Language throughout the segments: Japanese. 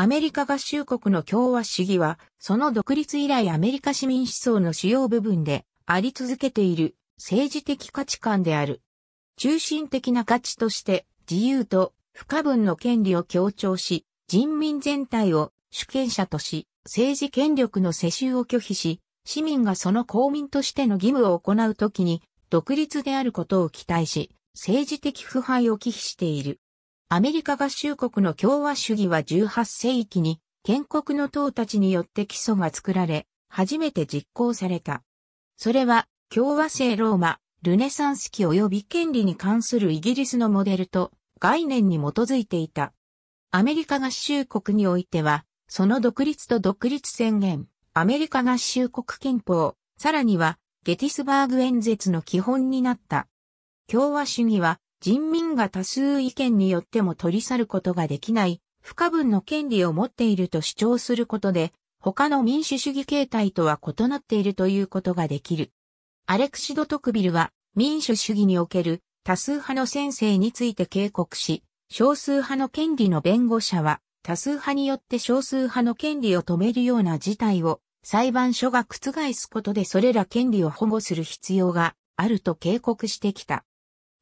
アメリカ合衆国の共和主義は、その独立以来アメリカ市民思想の主要部分であり続けている政治的価値観である。中心的な価値として自由と不可分の権利を強調し、人民全体を主権者とし、政治権力の世襲を拒否し、市民がその公民としての義務を行うときに、独立であることを期待し、政治的腐敗を忌避している。アメリカ合衆国の共和主義は18世紀に建国の党たちによって基礎が作られ、初めて実行された。それは共和制ローマ、ルネサンス期及び権利に関するイギリスのモデルと概念に基づいていた。アメリカ合衆国においては、その独立と独立宣言、アメリカ合衆国憲法、さらにはゲティスバーグ演説の基本になった。共和主義は人民が多数意見によっても取り去ることができない不可分の権利を持っていると主張することで、他の民主主義形態とは異なっているということができる。アレクシド・トクビルは民主主義における多数派の先生について警告し、少数派の権利の弁護者は多数派によって少数派の権利を止めるような事態を裁判所が覆すことでそれら権利を保護する必要があると警告してきた。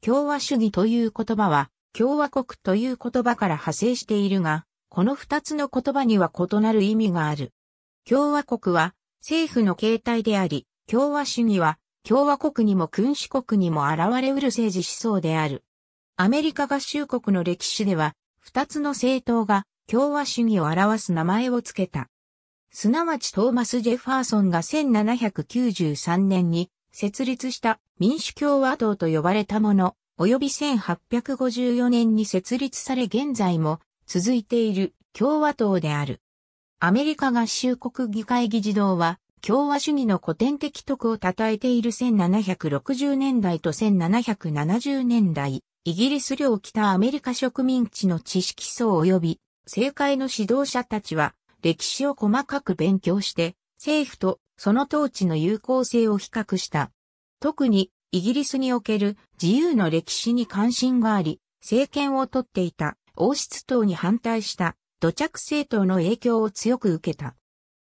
共和主義という言葉は、共和国という言葉から派生しているが、この二つの言葉には異なる意味がある。共和国は政府の形態であり、共和主義は共和国にも君主国にも現れうる政治思想である。アメリカ合衆国の歴史では、二つの政党が共和主義を表す名前をつけた。すなわちトーマス・ジェファーソンが1793年に設立した民主共和党と呼ばれたもの、及び1854年に設立され現在も続いている共和党である。アメリカ合衆国議会議事堂は共和主義の古典的徳を称えている1760年代と1770年代、イギリス領北アメリカ植民地の知識層及び政界の指導者たちは歴史を細かく勉強して政府とその統治の有効性を比較した特にイギリスにおける自由の歴史に関心があり、政権をとっていた王室党に反対した土着政党の影響を強く受けた。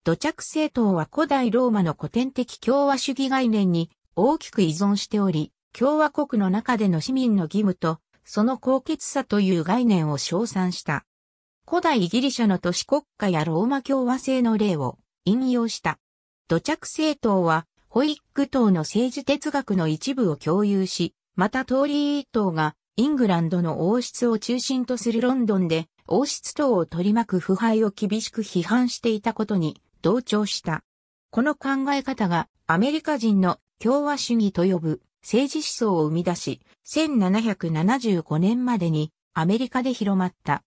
土着政党は古代ローマの古典的共和主義概念に大きく依存しており、共和国の中での市民の義務と、その高潔さという概念を称賛した。古代イギリシャの都市国家やローマ共和制の例を引用した。土着政党はホイック党の政治哲学の一部を共有し、またトーリー等党がイングランドの王室を中心とするロンドンで王室党を取り巻く腐敗を厳しく批判していたことに同調した。この考え方がアメリカ人の共和主義と呼ぶ政治思想を生み出し、1775年までにアメリカで広まった。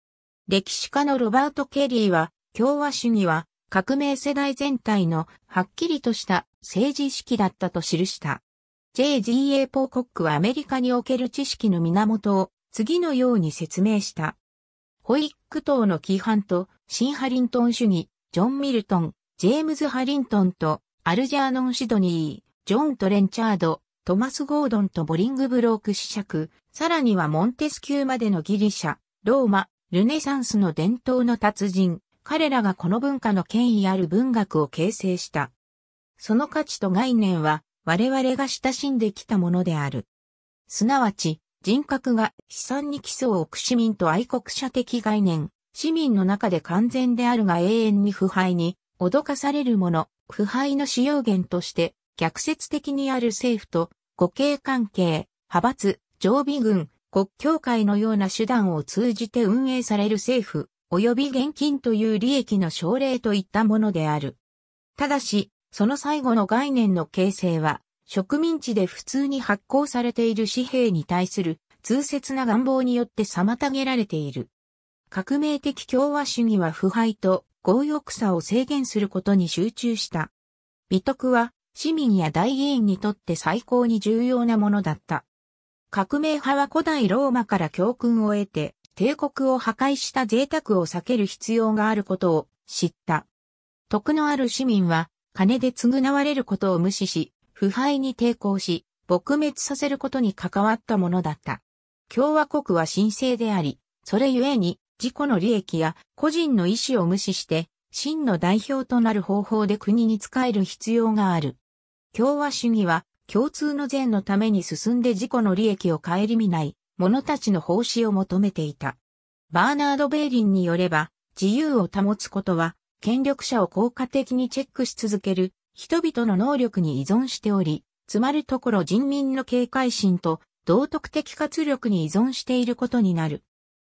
歴史家のロバート・ケリーは、共和主義は革命世代全体のはっきりとした政治意識だったと記した。J.G.A. ポーコックはアメリカにおける知識の源を次のように説明した。ホイック党の規範と新ハリントン主義、ジョン・ミルトン、ジェームズ・ハリントンとアルジャーノン・シドニー、ジョン・トレンチャード、トマス・ゴードンとボリングブローク子爵、さらにはモンテスキューまでのギリシャ、ローマ、ルネサンスの伝統の達人、彼らがこの文化の権威ある文学を形成した。その価値と概念は我々が親しんできたものである。すなわち、人格が悲惨に基礎を置く市民と愛国者的概念、市民の中で完全であるが永遠に腐敗に、脅かされるもの、腐敗の使用源として、逆説的にある政府と、互恵関係、派閥、常備軍、国教会のような手段を通じて運営される政府、及び現金という利益の奨励といったものである。ただし、その最後の概念の形成は、植民地で普通に発行されている紙幣に対する通説な願望によって妨げられている。革命的共和主義は腐敗と強欲さを制限することに集中した。美徳は市民や大議員にとって最高に重要なものだった。革命派は古代ローマから教訓を得て、帝国を破壊した贅沢を避ける必要があることを知った。徳のある市民は、金で償われることを無視し、腐敗に抵抗し、撲滅させることに関わったものだった。共和国は神聖であり、それゆえに、自己の利益や個人の意思を無視して、真の代表となる方法で国に仕える必要がある。共和主義は、共通の善のために進んで自己の利益を顧みない、者たちの奉仕を求めていた。バーナード・ベイリンによれば、自由を保つことは、権力者を効果的にチェックし続ける、人々の能力に依存しており、つまるところ人民の警戒心と道徳的活力に依存していることになる。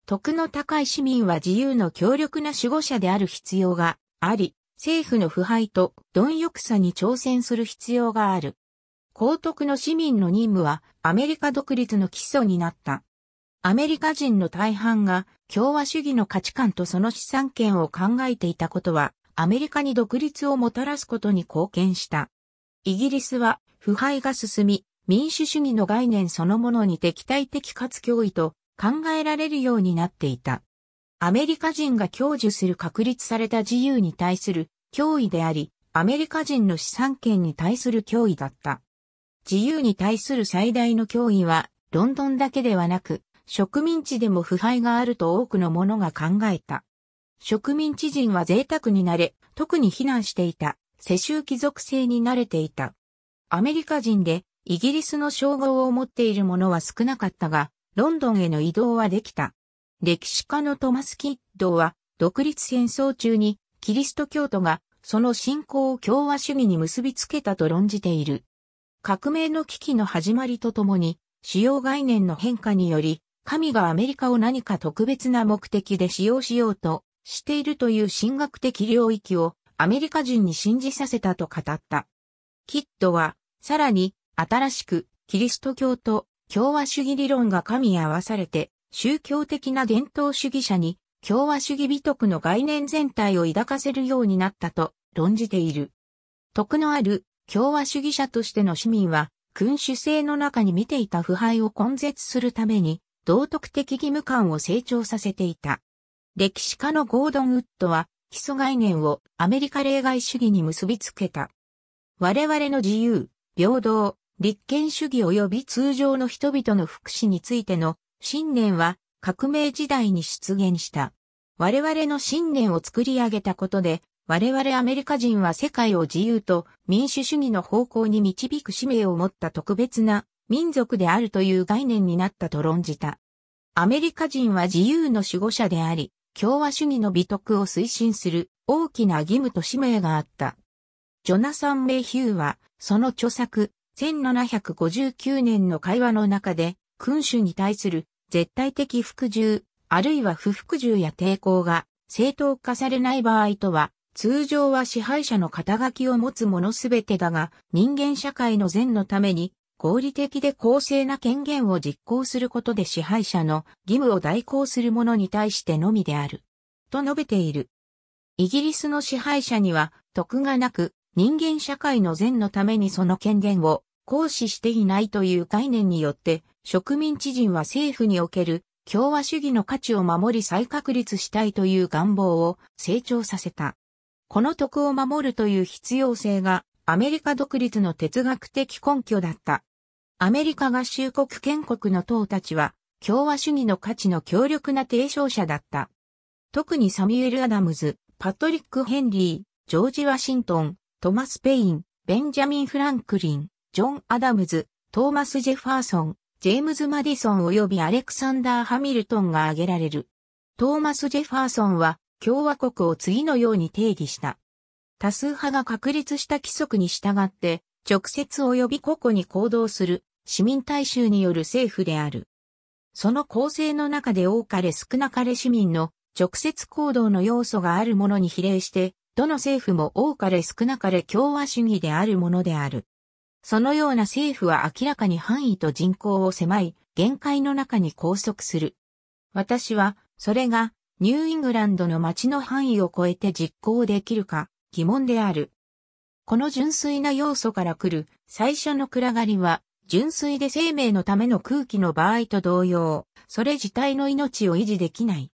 徳の高い市民は自由の強力な守護者である必要があり、政府の腐敗と貪欲さに挑戦する必要がある。公徳の市民の任務はアメリカ独立の基礎になった。アメリカ人の大半が共和主義の価値観とその資産権を考えていたことはアメリカに独立をもたらすことに貢献した。イギリスは腐敗が進み民主主義の概念そのものに敵対的かつ脅威と考えられるようになっていた。アメリカ人が享受する確立された自由に対する脅威であり、アメリカ人の資産権に対する脅威だった。自由に対する最大の脅威は、ロンドンだけではなく、植民地でも腐敗があると多くの者が考えた。植民地人は贅沢になれ、特に非難していた、世襲貴族制に慣れていた。アメリカ人で、イギリスの称号を持っている者は少なかったが、ロンドンへの移動はできた。歴史家のトマス・キッドは、独立戦争中に、キリスト教徒が、その信仰を共和主義に結びつけたと論じている。革命の危機の始まりとともに、使用概念の変化により、神がアメリカを何か特別な目的で使用しようとしているという神学的領域をアメリカ人に信じさせたと語った。キッドは、さらに、新しく、キリスト教と共和主義理論が神み合わされて、宗教的な伝統主義者に共和主義美徳の概念全体を抱かせるようになったと論じている。徳のある共和主義者としての市民は、君主制の中に見ていた腐敗を根絶するために、道徳的義務感を成長させていた。歴史家のゴードン・ウッドは、基礎概念をアメリカ例外主義に結びつけた。我々の自由、平等、立憲主義及び通常の人々の福祉についての信念は革命時代に出現した。我々の信念を作り上げたことで我々アメリカ人は世界を自由と民主主義の方向に導く使命を持った特別な民族であるという概念になったと論じた。アメリカ人は自由の守護者であり、共和主義の美徳を推進する大きな義務と使命があった。ジョナサン・メイヒューは、その著作、1759年の会話の中で、君主に対する絶対的服従、あるいは不服従や抵抗が正当化されない場合とは通常は支配者の肩書きを持つ者すべてだが、人間社会の善のために、合理的で公正な権限を実行することで支配者の義務を代行する者に対してのみである。と述べている。イギリスの支配者には、徳がなく、人間社会の善のためにその権限を行使していないという概念によって、植民地人は政府における共和主義の価値を守り再確立したいという願望を成長させた。この徳を守るという必要性がアメリカ独立の哲学的根拠だった。アメリカ合衆国建国の党たちは共和主義の価値の強力な提唱者だった。特にサミュエル・アダムズ、パトリック・ヘンリー、ジョージ・ワシントン、トマス・ペイン、ベンジャミン・フランクリン、ジョン・アダムズ、トーマス・ジェファーソン、ジェームズ・マディソン及びアレクサンダー・ハミルトンが挙げられる。トーマス・ジェファーソンは共和国を次のように定義した。多数派が確立した規則に従って、直接及び個々に行動する市民大衆による政府である。その構成の中で多かれ少なかれ市民の直接行動の要素があるものに比例して、どの政府も多かれ少なかれ共和主義であるものである。そのような政府は明らかに範囲と人口を狭い限界の中に拘束する。私は、それがニューイングランドの町の範囲を超えて実行できるか疑問である。この純粋な要素から来る最初の暗がりは、純粋で生命のための空気の場合と同様、それ自体の命を維持できない。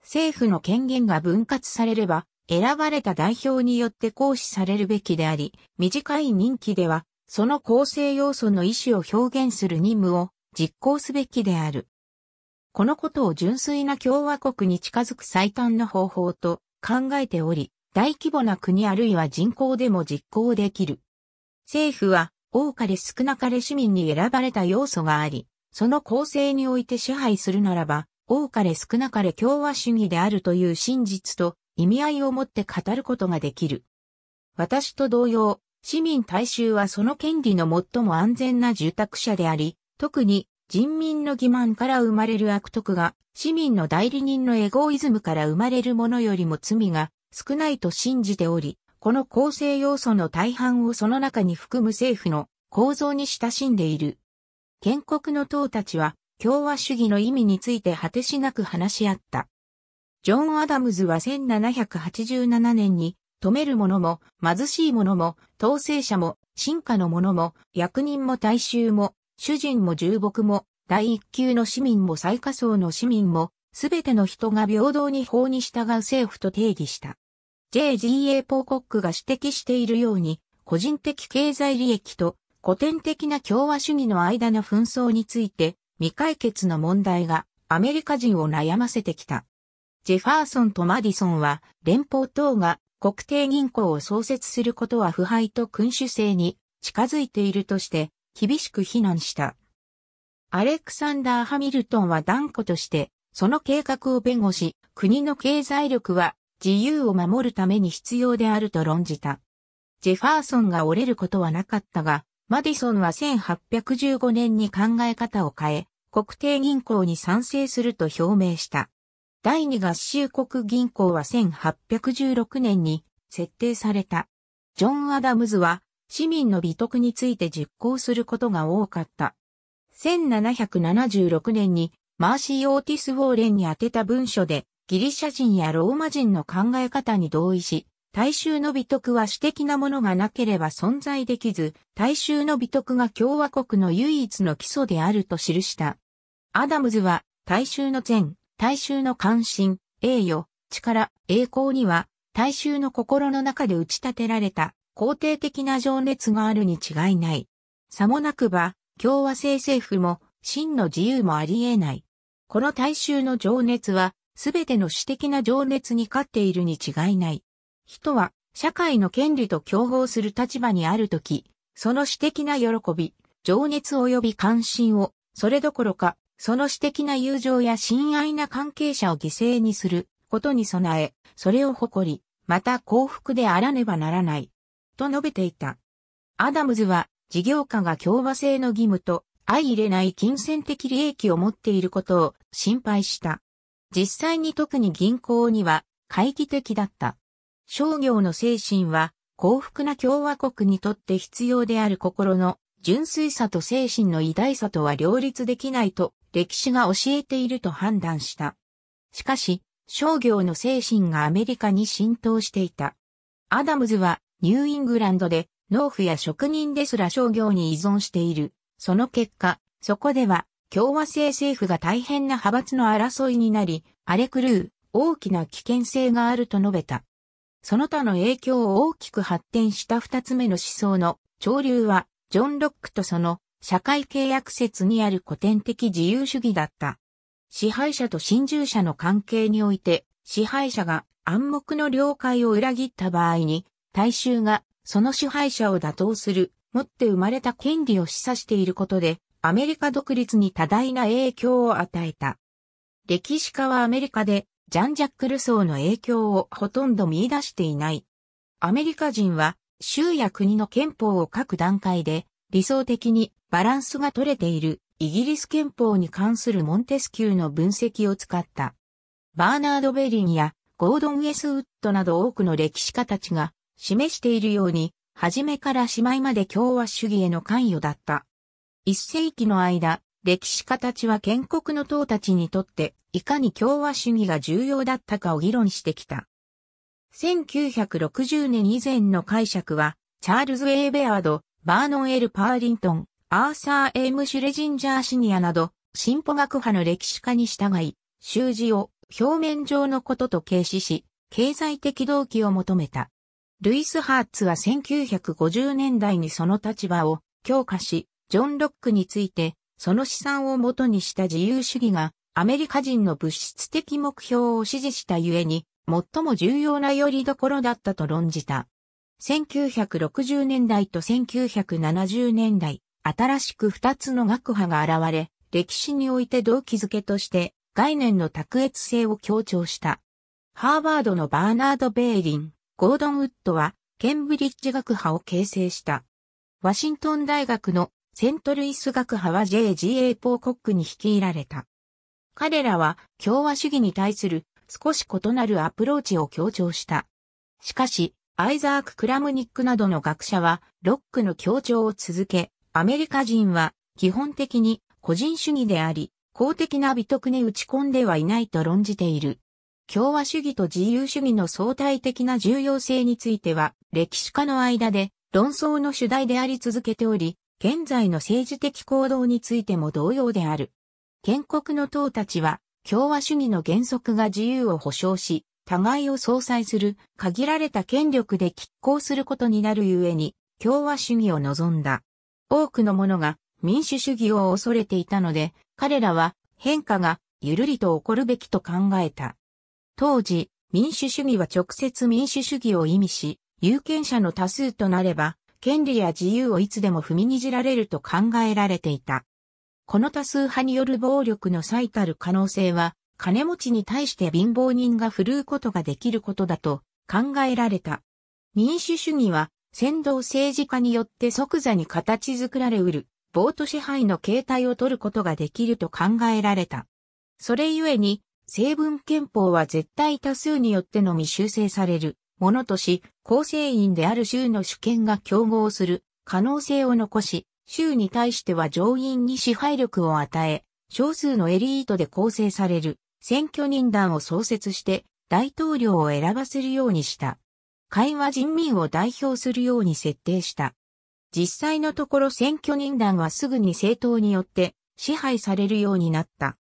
政府の権限が分割されれば、選ばれた代表によって行使されるべきであり、短い任期では、その構成要素の意思を表現する任務を実行すべきである。このことを純粋な共和国に近づく最短の方法と考えており、大規模な国あるいは人口でも実行できる。政府は多かれ少なかれ市民に選ばれた要素があり、その構成において支配するならば、多かれ少なかれ共和主義であるという真実と意味合いを持って語ることができる。私と同様、市民大衆はその権利の最も安全な住宅者であり、特に人民の欺瞞から生まれる悪徳が、市民の代理人のエゴイズムから生まれるものよりも罪が少ないと信じており、この構成要素の大半をその中に含む政府の構造に親しんでいる。建国の党たちは共和主義の意味について果てしなく話し合った。ジョン・アダムズは1787年に、富める者も、貧しい者も、当制者も、進化の者も、役人も大衆も、主人も重僕も、第一級の市民も最下層の市民も、すべての人が平等に法に従う政府と定義した。JGA ポーコックが指摘しているように、個人的経済利益と古典的な共和主義の間の紛争について未解決の問題がアメリカ人を悩ませてきた。ジェファーソンとマディソンは連邦等が国定銀行を創設することは腐敗と君主制に近づいているとして厳しく非難した。アレクサンダー・ハミルトンは断固として、その計画を弁護し、国の経済力は自由を守るために必要であると論じた。ジェファーソンが折れることはなかったが、マディソンは1815年に考え方を変え、国定銀行に賛成すると表明した。第二合衆国銀行は1816年に設定された。ジョン・アダムズは市民の美徳について実行することが多かった。1776年にマーシー・オーティス・ウォーレンに宛てた文書で、ギリシャ人やローマ人の考え方に同意し、大衆の美徳は私的なものがなければ存在できず、大衆の美徳が共和国の唯一の基礎であると記した。アダムズは、大衆の善、大衆の関心、栄誉、力、栄光には、大衆の心の中で打ち立てられた肯定的な情熱があるに違いない。さもなくば、共和制政府も、真の自由もあり得ない。この大衆の情熱は、すべての私的な情熱に勝っているに違いない。人は、社会の権利と競合する立場にあるとき、その私的な喜び、情熱及び関心を、それどころか、その私的な友情や親愛な関係者を犠牲にすることに備え、それを誇り、また幸福であらねばならない。と述べていた。アダムズは、事業家が共和制の義務と相入れない金銭的利益を持っていることを心配した。実際に特に銀行には懐疑的だった。商業の精神は幸福な共和国にとって必要である心の純粋さと精神の偉大さとは両立できないと歴史が教えていると判断した。しかし、商業の精神がアメリカに浸透していた。アダムズはニューイングランドで農夫や職人ですら商業に依存している。その結果、そこでは共和制政府が大変な派閥の争いになり、荒れ狂う大きな危険性があると述べた。その他の影響を大きく発展した二つ目の思想の潮流は、ジョン・ロックとその社会契約説にある古典的自由主義だった。支配者と侵入者の関係において、支配者が暗黙の了解を裏切った場合に、大衆がその支配者を打倒する、持って生まれた権利を示唆していることで、アメリカ独立に多大な影響を与えた。歴史家はアメリカで、ジャン・ジャック・ルソーの影響をほとんど見出していない。アメリカ人は、州や国の憲法を書く段階で、理想的にバランスが取れているイギリス憲法に関するモンテスキューの分析を使った。バーナード・ベリンやゴードン・ウェスウッドなど多くの歴史家たちが示しているように、初めからしまいまで共和主義への関与だった。一世紀の間、歴史家たちは建国の党たちにとって、いかに共和主義が重要だったかを議論してきた。1960年以前の解釈は、チャールズ・エイ・ベアード、バーノン・エル・パーリントン、アーサー・エーム・シュレジンジャー・シニアなど、進歩学派の歴史家に従い、習字を表面上のことと軽視し、経済的動機を求めた。ルイス・ハーツは1950年代にその立場を強化し、ジョン・ロックについて、その資産を元にした自由主義がアメリカ人の物質的目標を支持したゆえに、最も重要な寄り所だったと論じた。1960年代と1970年代、新しく2つの学派が現れ、歴史において動機づけとして概念の卓越性を強調した。ハーバードのバーナード・ベーリン、ゴードン・ウッドは、ケンブリッジ学派を形成した。ワシントン大学のセントルイス学派は J.G.A. ポーコックに率いられた。彼らは共和主義に対する少し異なるアプローチを強調した。しかし、アイザーク・クラムニックなどの学者はロックの強調を続け、アメリカ人は基本的に個人主義であり、公的な美徳に打ち込んではいないと論じている。共和主義と自由主義の相対的な重要性については、歴史家の間で論争の主題であり続けており、現在の政治的行動についても同様である。建国の党たちは、共和主義の原則が自由を保障し、互いを相殺する、限られた権力で拮抗することになるゆえに、共和主義を望んだ。多くの者が民主主義を恐れていたので、彼らは変化がゆるりと起こるべきと考えた。当時、民主主義は直接民主主義を意味し、有権者の多数となれば、権利や自由をいつでも踏みにじられると考えられていた。この多数派による暴力の最たる可能性は、金持ちに対して貧乏人が振るうことができることだと考えられた。民主主義は、先導政治家によって即座に形作られうる、ボート支配の形態を取ることができると考えられた。それゆえに、成文憲法は絶対多数によってのみ修正されるものとし、構成員である州の主権が競合する可能性を残し、州に対しては上院に支配力を与え、少数のエリートで構成される選挙人団を創設して大統領を選ばせるようにした。会話人民を代表するように設定した。実際のところ選挙人団はすぐに政党によって支配されるようになった。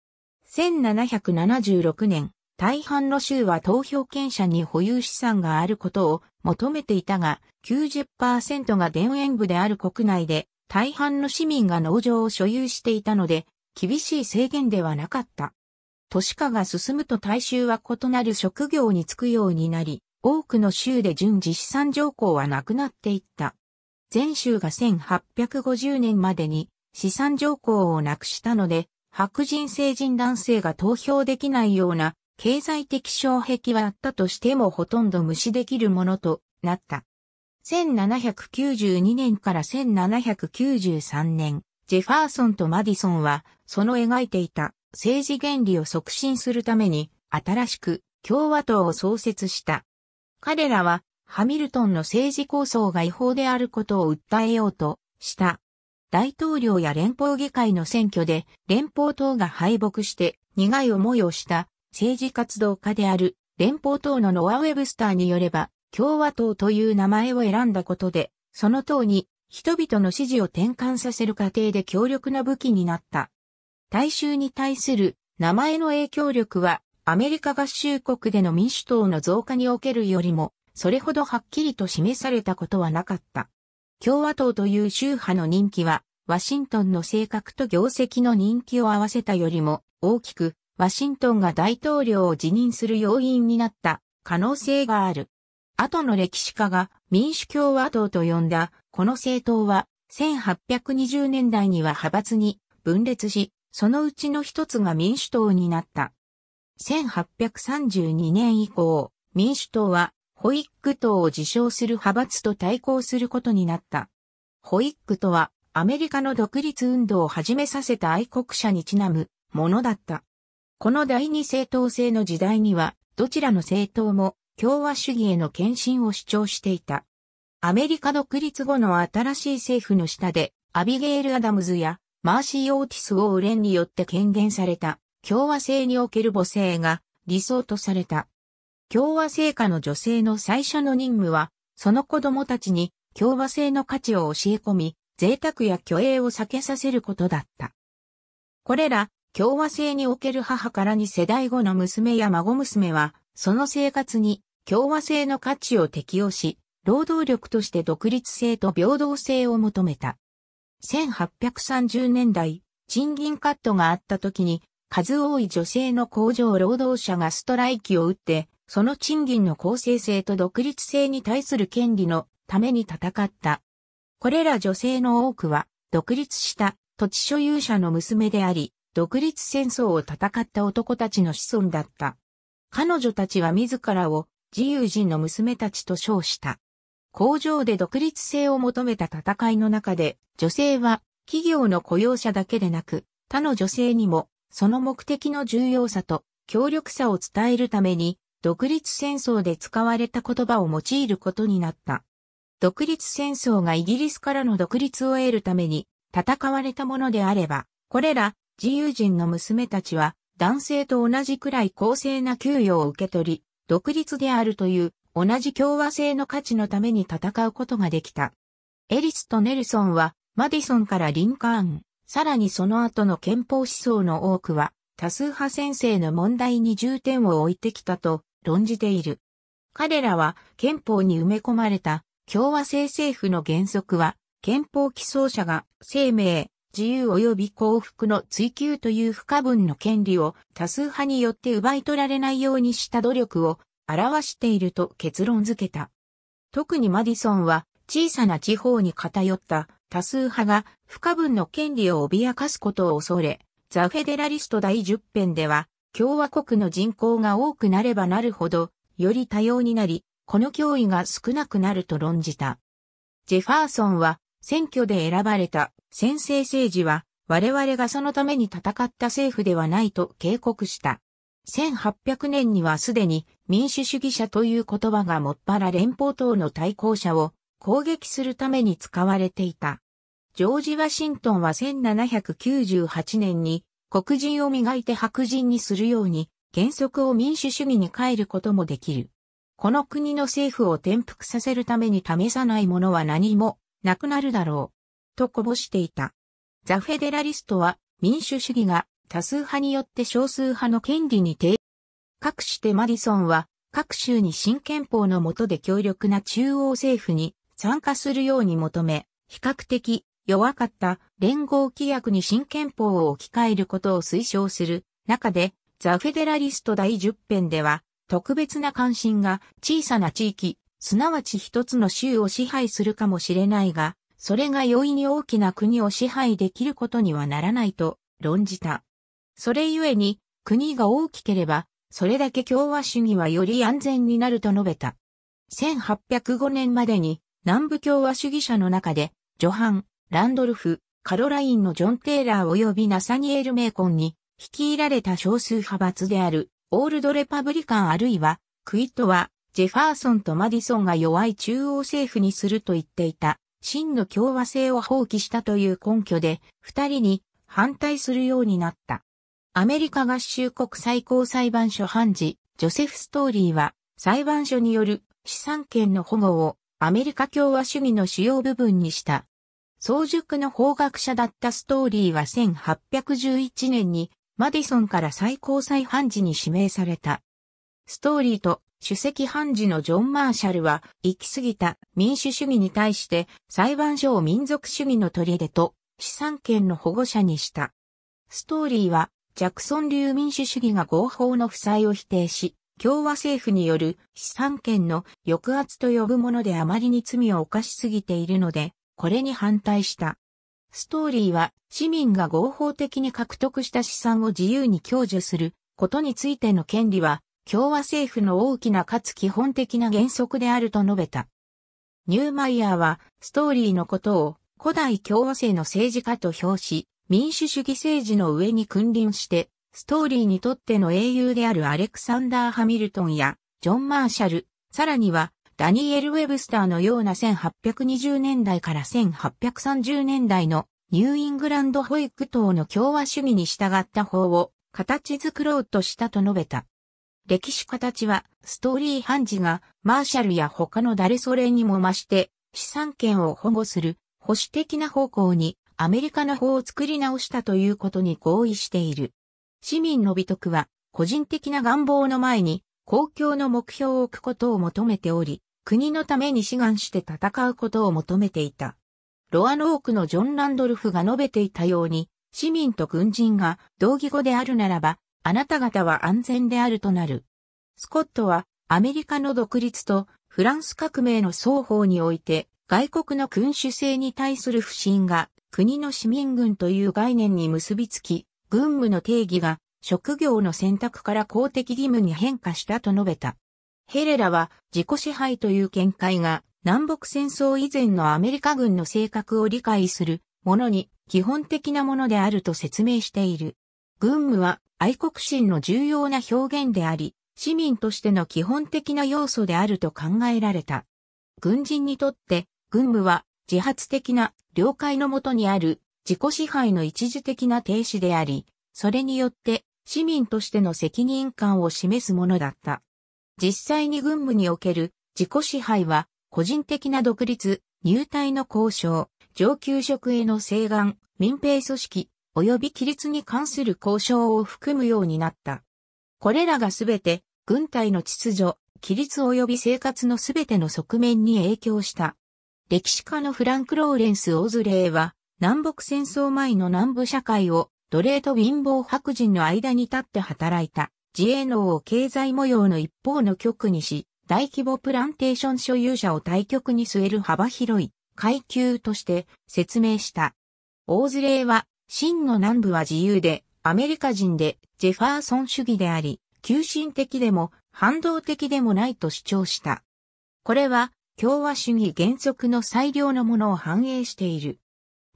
1776年、大半の州は投票権者に保有資産があることを求めていたが、90%が田園部である国内で、大半の市民が農場を所有していたので、厳しい制限ではなかった。都市化が進むと大衆は異なる職業に就くようになり、多くの州で順次資産条項はなくなっていった。全州が1850年までに資産条項をなくしたので、白人成人男性が投票できないような経済的障壁はあったとしてもほとんど無視できるものとなった。1792年から1793年、ジェファーソンとマディソンは、その描いていた政治原理を促進するために、新しく共和党を創設した。彼らは、ハミルトンの政治構想が違法であることを訴えようとした。大統領や連邦議会の選挙で連邦党が敗北して苦い思いをした政治活動家である連邦党のノア・ウェブスターによれば共和党という名前を選んだことでその党に人々の支持を転換させる過程で強力な武器になった。大衆に対する名前の影響力はアメリカ合衆国での民主党の増加におけるよりもそれほどはっきりと示されたことはなかった。共和党という宗派の人気は、ワシントンの性格と業績の人気を合わせたよりも大きく、ワシントンが大統領を辞任する要因になった可能性がある。後の歴史家が民主共和党と呼んだこの政党は1820年代には派閥に分裂し、そのうちの一つが民主党になった。1832年以降、民主党はホイック党を自称する派閥と対抗することになった。ホイックとは、アメリカの独立運動を始めさせた愛国者にちなむものだった。この第二政党制の時代には、どちらの政党も共和主義への献身を主張していた。アメリカ独立後の新しい政府の下で、アビゲール・アダムズやマーシー・オーティス・ォーレンによって権限された共和制における母性が理想とされた。共和制下の女性の最初の任務は、その子供たちに共和制の価値を教え込み、贅沢や虚栄を避けさせることだった。これら、共和制における母からに世代後の娘や孫娘は、その生活に共和制の価値を適用し、労働力として独立性と平等性を求めた。1830年代、賃金カットがあった時に、数多い女性の工場労働者がストライキを打って、その賃金の公正性と独立性に対する権利のために戦った。これら女性の多くは、独立した土地所有者の娘であり、独立戦争を戦った男たちの子孫だった。彼女たちは自らを自由人の娘たちと称した。工場で独立性を求めた戦いの中で、女性は企業の雇用者だけでなく、他の女性にも、その目的の重要さと協力さを伝えるために、独立戦争で使われた言葉を用いることになった。独立戦争がイギリスからの独立を得るために戦われたものであれば、これら自由人の娘たちは男性と同じくらい公正な給与を受け取り、独立であるという同じ共和制の価値のために戦うことができた。エリスとネルソンはマディソンからリンカーン、さらにその後の憲法思想の多くは多数派先生の問題に重点を置いてきたと論じている。彼らは憲法に埋め込まれた共和制政府の原則は、憲法起草者が生命、自由及び幸福の追求という不可分の権利を多数派によって奪い取られないようにした努力を表していると結論付けた。特にマディソンは小さな地方に偏った多数派が不可分の権利を脅かすことを恐れ、ザ・フェデラリスト第10編では共和国の人口が多くなればなるほど、より多様になり、この脅威が少なくなると論じた。ジェファーソンは、選挙で選ばれた先制政治は、我々がそのために戦った政府ではないと警告した。1800年にはすでに民主主義者という言葉がもっぱら連邦党の対抗者を攻撃するために使われていた。ジョージ・ワシントンは1798年に黒人を磨いて白人にするように、原則を民主主義に変えることもできる。この国の政府を転覆させるために試さないものは何もなくなるだろう。とこぼしていた。ザ・フェデラリストは民主主義が多数派によって少数派の権利に定。かくしてマディソンは各州に新憲法の下で強力な中央政府に参加するように求め、比較的弱かった連合規約に新憲法を置き換えることを推奨する中で、ザ・フェデラリスト第10編では、特別な関心が小さな地域、すなわち一つの州を支配するかもしれないが、それが容易に大きな国を支配できることにはならないと論じた。それゆえに、国が大きければ、それだけ共和主義はより安全になると述べた。1805年までに南部共和主義者の中で、ジョハン・ランドルフ、カロラインのジョン・テイラー及びナサニエル・メーコンに率いられた少数派閥であるオールド・レパブリカンあるいはクイットはジェファーソンとマディソンが弱い中央政府にすると言っていた真の共和制を放棄したという根拠で二人に反対するようになった。アメリカ合衆国最高裁判所判事ジョセフ・ストーリーは裁判所による資産権の保護をアメリカ共和主義の主要部分にした早熟の法学者だったストーリーは1811年にマディソンから最高裁判事に指名された。ストーリーと主席判事のジョン・マーシャルは、行き過ぎた民主主義に対して裁判所を民族主義の砦と資産権の保護者にした。ストーリーは、ジャクソン流民主主義が合法の負債を否定し、共和政府による資産権の抑圧と呼ぶものであまりに罪を犯しすぎているので、これに反対した。ストーリーは市民が合法的に獲得した資産を自由に享受することについての権利は共和政府の大きなかつ基本的な原則であると述べた。ニューマイヤーはストーリーのことを古代共和制の政治家と評し民主主義政治の上に君臨してストーリーにとっての英雄であるアレクサンダー・ハミルトンやジョン・マーシャル、さらにはダニエル・ウェブスターのような1820年代から1830年代のニューイングランド保育等の共和主義に従った法を形作ろうとしたと述べた。歴史形はストーリー判事がマーシャルや他の誰それにも増して資産権を保護する保守的な方向にアメリカの法を作り直したということに合意している。市民の美徳は個人的な願望の前に公共の目標を置くことを求めており、国のために志願して戦うことを求めていた。ロアノークのジョン・ランドルフが述べていたように、市民と軍人が同義語であるならば、あなた方は安全であるとなる。スコットは、アメリカの独立とフランス革命の双方において、外国の君主制に対する不信が、国の市民軍という概念に結びつき、軍務の定義が職業の選択から公的義務に変化したと述べた。ヘレラは自己支配という見解が南北戦争以前のアメリカ軍の性格を理解するものに基本的なものであると説明している。軍務は愛国心の重要な表現であり、市民としての基本的な要素であると考えられた。軍人にとって軍務は自発的な了解のもとにある自己支配の一時的な停止であり、それによって市民としての責任感を示すものだった。実際に軍務における自己支配は、個人的な独立、入隊の交渉、上級職への請願、民兵組織、及び規律に関する交渉を含むようになった。これらがすべて、軍隊の秩序、規律及び生活のすべての側面に影響した。歴史家のフランク・ローレンス・オズレーは、南北戦争前の南部社会を奴隷と貧乏白人の間に立って働いた。自営能を経済模様の一方の局にし、大規模プランテーション所有者を対局に据える幅広い階級として説明した。大ズレは、真の南部は自由で、アメリカ人で、ジェファーソン主義であり、急進的でも、反動的でもないと主張した。これは、共和主義原則の最良のものを反映している。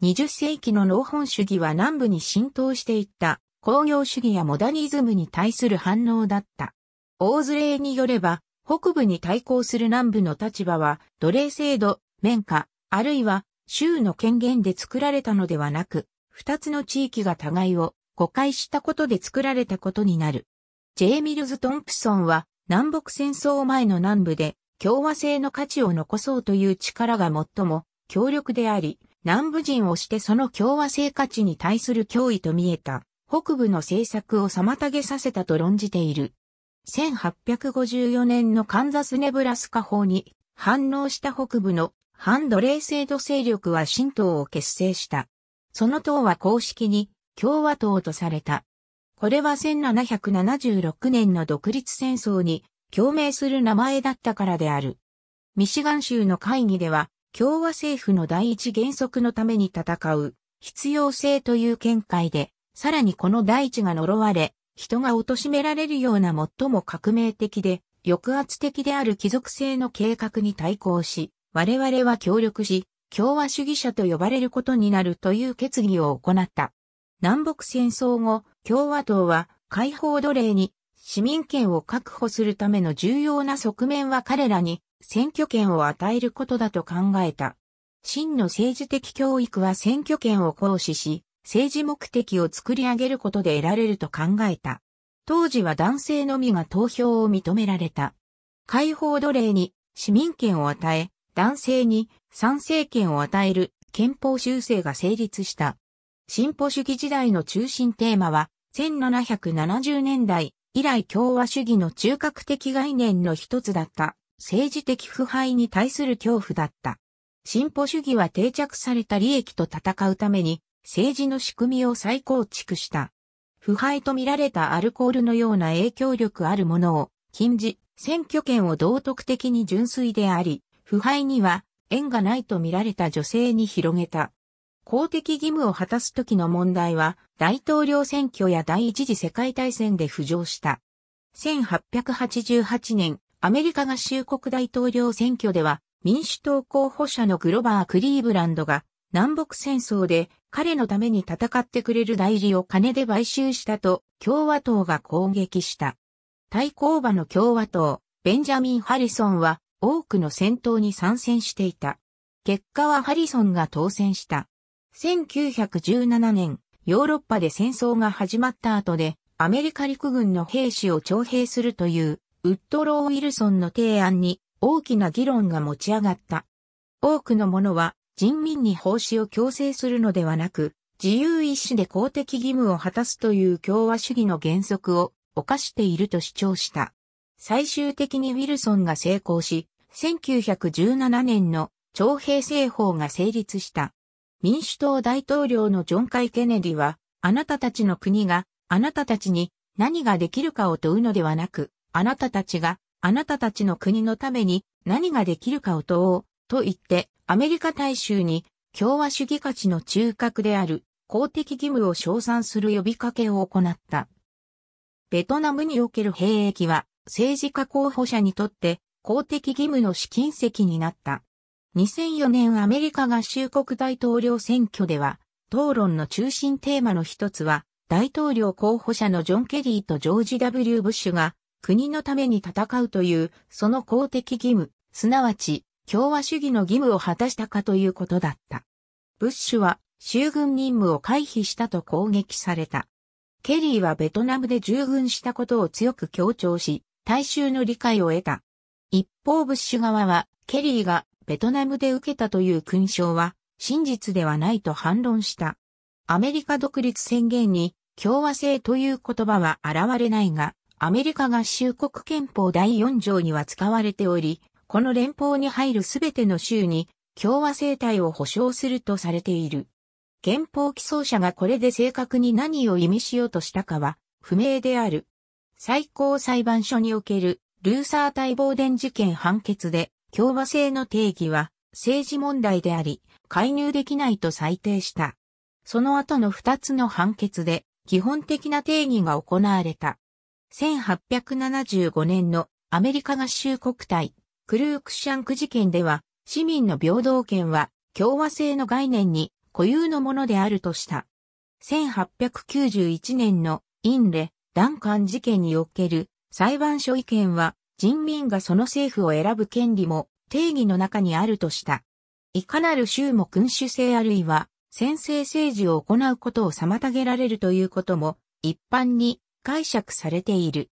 20世紀の農本主義は南部に浸透していった。工業主義やモダニズムに対する反応だった。大ズレによれば、北部に対抗する南部の立場は、奴隷制度、綿花、あるいは州の権限で作られたのではなく、二つの地域が互いを誤解したことで作られたことになる。ジェイ・ミルズ・トンプソンは、南北戦争前の南部で、共和制の価値を残そうという力が最も強力であり、南部人をしてその共和制価値に対する脅威と見えた。北部の政策を妨げさせたと論じている。1854年のカンザス・ネブラスカ法に反応した北部の反奴隷制度勢力は新党を結成した。その党は公式に共和党とされた。これは1776年の独立戦争に共鳴する名前だったからである。ミシガン州の会議では共和政府の第一原則のために戦う必要性という見解でさらにこの大地が呪われ、人が貶められるような最も革命的で、抑圧的である貴族性の計画に対抗し、我々は協力し、共和主義者と呼ばれることになるという決議を行った。南北戦争後、共和党は解放奴隷に市民権を確保するための重要な側面は彼らに選挙権を与えることだと考えた。真の政治的教育は選挙権を行使し、政治目的を作り上げることで得られると考えた。当時は男性のみが投票を認められた。解放奴隷に市民権を与え、男性に参政権を与える憲法修正が成立した。進歩主義時代の中心テーマは、1770年代以来共和主義の中核的概念の一つだった政治的腐敗に対する恐怖だった。進歩主義は定着された利益と戦うために政治の仕組みを再構築した。腐敗と見られたアルコールのような影響力あるものを禁じ、選挙権を道徳的に純粋であり、腐敗には縁がないと見られた女性に広げた。公的義務を果たす時の問題は、大統領選挙や第一次世界大戦で浮上した。1888年、アメリカ合衆国大統領選挙では、民主党候補者のグロバー・クリーブランドが、南北戦争で彼のために戦ってくれる代理を金で買収したと共和党が攻撃した。対抗馬の共和党、ベンジャミン・ハリソンは多くの戦闘に参戦していた。結果はハリソンが当選した。1917年、ヨーロッパで戦争が始まった後で、アメリカ陸軍の兵士を徴兵するという、ウッドロー・ウィルソンの提案に大きな議論が持ち上がった。多くの者は人民に奉仕を強制するのではなく、自由意志で公的義務を果たすという共和主義の原則を犯していると主張した。最終的にウィルソンが成功し、1917年の徴兵制法が成立した。民主党大統領のジョン・カイ・ケネディは、あなたたちの国が、あなたたちに何ができるかを問うのではなく、あなたたちが、あなたたちの国のために何ができるかを問おう、と言って、アメリカ大衆に共和主義価値の中核である公的義務を称賛する呼びかけを行った。ベトナムにおける兵役は政治家候補者にとって公的義務の資金石になった。2004年アメリカ合衆国大統領選挙では討論の中心テーマの一つは大統領候補者のジョン・ケリーとジョージ・ W・ ブッシュが国のために戦うというその公的義務、すなわち共和主義の義務を果たしたかということだった。ブッシュは従軍任務を回避したと攻撃された。ケリーはベトナムで従軍したことを強く強調し、大衆の理解を得た。一方ブッシュ側は、ケリーがベトナムで受けたという勲章は真実ではないと反論した。アメリカ独立宣言に共和制という言葉は現れないが、アメリカ合衆国憲法第4条には使われており、この連邦に入るすべての州に共和政体を保障するとされている。憲法起草者がこれで正確に何を意味しようとしたかは不明である。最高裁判所におけるルーサー対暴電事件判決で共和制の定義は政治問題であり介入できないと裁定した。その後の2つの判決で基本的な定義が行われた。1875年のアメリカ合衆国体クルークシャンク事件では、市民の平等権は共和制の概念に固有のものであるとした。1891年のインレ・ダンカン事件における裁判所意見は人民がその政府を選ぶ権利も定義の中にあるとした。いかなる州も君主制あるいは先制政治を行うことを妨げられるということも一般に解釈されている。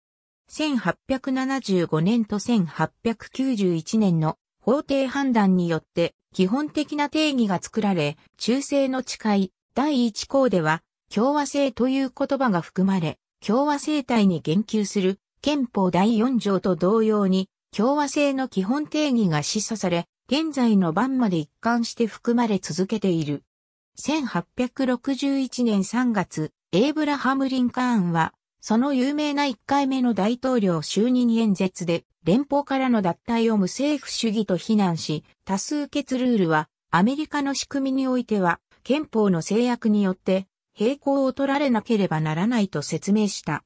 1875年と1891年の法定判断によって基本的な定義が作られ、中世の誓い第1項では共和制という言葉が含まれ、共和制体に言及する憲法第4条と同様に共和制の基本定義が示唆され、現在の晩まで一貫して含まれ続けている。1861年3月、エイブラハム・リンカーンはその有名な1回目の大統領就任演説で、連邦からの脱退を無政府主義と非難し、多数決ルールは、アメリカの仕組みにおいては、憲法の制約によって、平行を取られなければならないと説明した。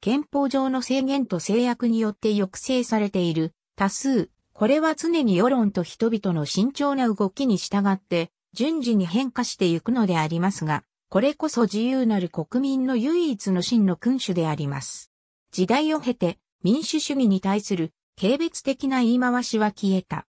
憲法上の制限と制約によって抑制されている多数、これは常に世論と人々の慎重な動きに従って、順次に変化していくのでありますが、これこそ自由なる国民の唯一の真の君主であります。時代を経て民主主義に対する軽蔑的な言い回しは消えた。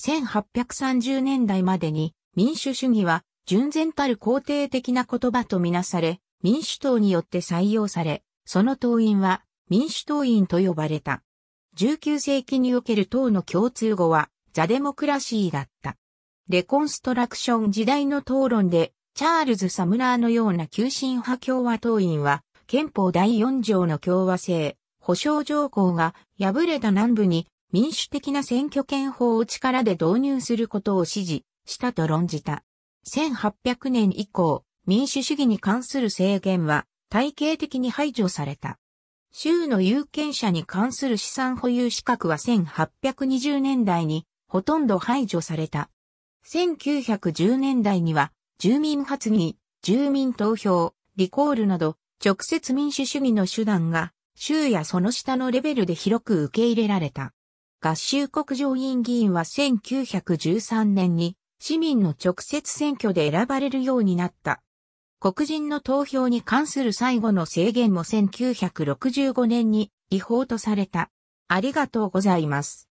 1830年代までに民主主義は純然たる肯定的な言葉とみなされ、民主党によって採用され、その党員は民主党員と呼ばれた。19世紀における党の共通語はザ・デモクラシーだった。レコンストラクション時代の討論でチャールズ・サムラーのような急進派共和党員は、憲法第四条の共和制、保障条項が破れた南部に民主的な選挙権法を力で導入することを支持したと論じた。1800年以降、民主主義に関する制限は体系的に排除された。州の有権者に関する資産保有資格は1820年代にほとんど排除された。1910年代には住民発議、住民投票、リコールなど、直接民主主義の手段が、州やその下のレベルで広く受け入れられた。合衆国上院議員は1913年に市民の直接選挙で選ばれるようになった。黒人の投票に関する最後の制限も1965年に違法とされた。ありがとうございます。